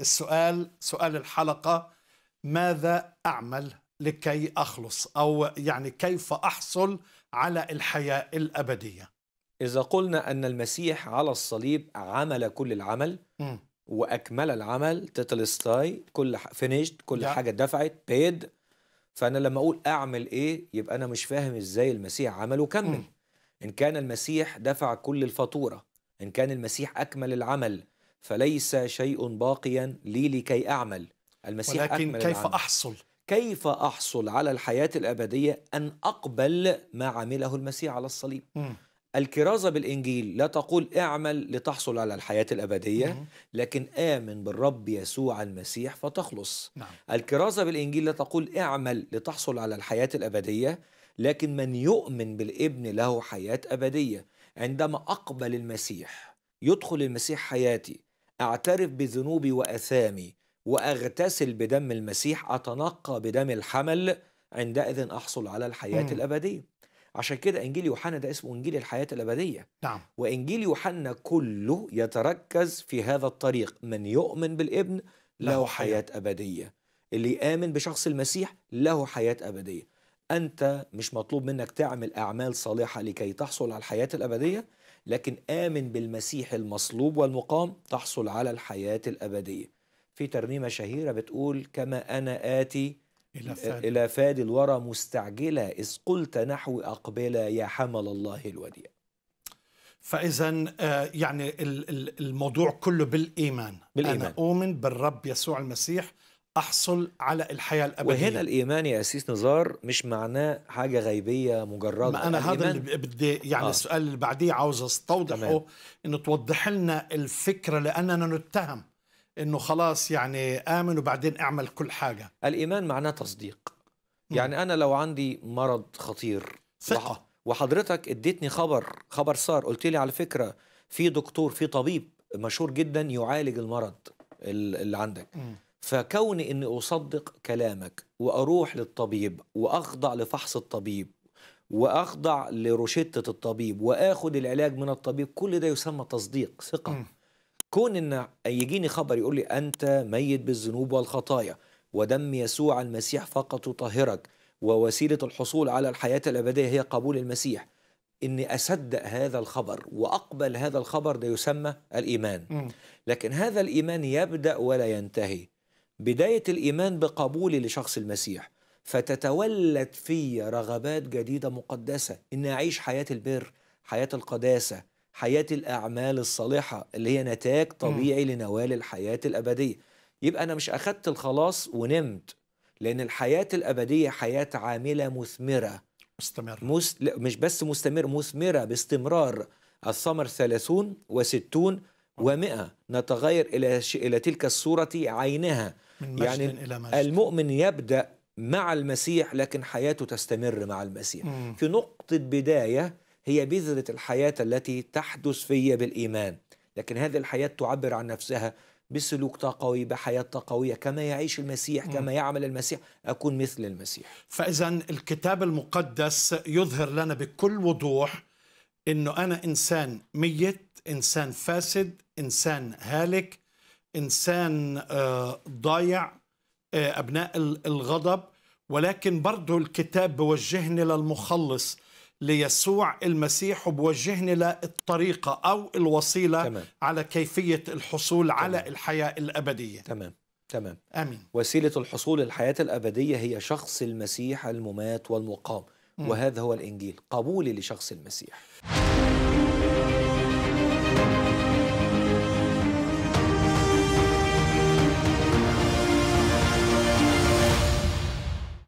السؤال سؤال الحلقة ماذا أعمل لكي أخلص أو يعني كيف أحصل على الحياة الأبدية إذا قلنا أن المسيح على الصليب عمل كل العمل م. وأكمل العمل تتلستاي كل فينيشت كل yeah. حاجة دفعت بيد فأنا لما أقول أعمل إيه يبقى أنا مش فاهم إزاي المسيح عمل وكمل م. إن كان المسيح دفع كل الفاتورة إن كان المسيح أكمل العمل فليس شيء باقيا لي لكي أعمل المسيح ولكن أكمل كيف العمل. أحصل كيف أحصل على الحياة الأبدية أن أقبل ما عمله المسيح على الصليب م. الكرازة بالإنجيل لا تقول اعمل لتحصل على الحياة الأبدية لكن آمن بالرب يسوع المسيح فتخلص نعم. الكرازة بالإنجيل لا تقول اعمل لتحصل على الحياة الأبدية لكن من يؤمن بالابن له حياة أبدية عندما أقبل المسيح يدخل المسيح حياتي أعترف بذنوبي وأثامي وأغتسل بدم المسيح أتنقى بدم الحمل عندئذ أحصل على الحياة مم. الأبدية عشان كده إنجيل يوحنا ده اسمه إنجيل الحياة الأبدية نعم. وإنجيل يوحنا كله يتركز في هذا الطريق من يؤمن بالابن له حياة أبدية اللي يآمن بشخص المسيح له حياة أبدية أنت مش مطلوب منك تعمل أعمال صالحة لكي تحصل على الحياة الأبدية لكن آمن بالمسيح المصلوب والمقام تحصل على الحياة الأبدية في ترنيمة شهيرة بتقول كما أنا آتي إلى آه، فادي, إلى فادي الورى مستعجلة إذ قلت نحو أقبلة يا حمل الله الوديع فاذا آه، يعني الموضوع كله بالايمان بالايمان انا اؤمن بالرب يسوع المسيح احصل على الحياه الابديه وهنا الايمان يا اسيس نزار مش معناه حاجه غيبيه مجرده ما انا هذا اللي بدي يعني آه. السؤال اللي بعديه عاوز استوضحه انه توضح لنا الفكره لاننا نتهم انه خلاص يعني امن وبعدين اعمل كل حاجه الايمان معناه تصديق يعني انا لو عندي مرض خطير ثقه وحضرتك اديتني خبر خبر صار قلت لي على فكره في دكتور في طبيب مشهور جدا يعالج المرض اللي عندك م. فكون اني اصدق كلامك واروح للطبيب واخضع لفحص الطبيب واخضع لروشته الطبيب واخد العلاج من الطبيب كل ده يسمى تصديق ثقه م. كون ان يجيني خبر يقول لي انت ميت بالذنوب والخطايا ودم يسوع المسيح فقط يطهرك ووسيله الحصول على الحياه الابديه هي قبول المسيح اني اصدق هذا الخبر واقبل هذا الخبر ده يسمى الايمان م. لكن هذا الايمان يبدا ولا ينتهي بداية الإيمان بقبولي لشخص المسيح فتتولد في رغبات جديدة مقدسة إن أعيش حياة البر حياة القداسة حياة الأعمال الصالحة اللي هي نتاج طبيعي لنوال الحياة الأبدية يبقى أنا مش أخدت الخلاص ونمت لأن الحياة الأبدية حياة عاملة مثمرة مستمر مس... لا مش بس مستمر مثمرة باستمرار الثمر ثلاثون وستون ومئة نتغير إلى ش... إلى تلك الصورة عينها من يعني إلى مجد. المؤمن يبدأ مع المسيح لكن حياته تستمر مع المسيح مم. في نقطة بداية هي بذرة الحياة التي تحدث في بالإيمان لكن هذه الحياة تعبر عن نفسها بسلوك تقوي بحياة تقوية كما يعيش المسيح كما يعمل المسيح أكون مثل المسيح فإذا الكتاب المقدس يظهر لنا بكل وضوح أنه أنا إنسان ميت إنسان فاسد إنسان هالك إنسان آه، ضايع آه، أبناء الغضب ولكن برضه الكتاب بوجهني للمخلص ليسوع المسيح وبوجهني للطريقة أو الوسيلة تمام. على كيفية الحصول تمام. على الحياة الأبدية تمام تمام آمين وسيلة الحصول للحياة الأبدية هي شخص المسيح الممات والمقام م. وهذا هو الإنجيل قبولي لشخص المسيح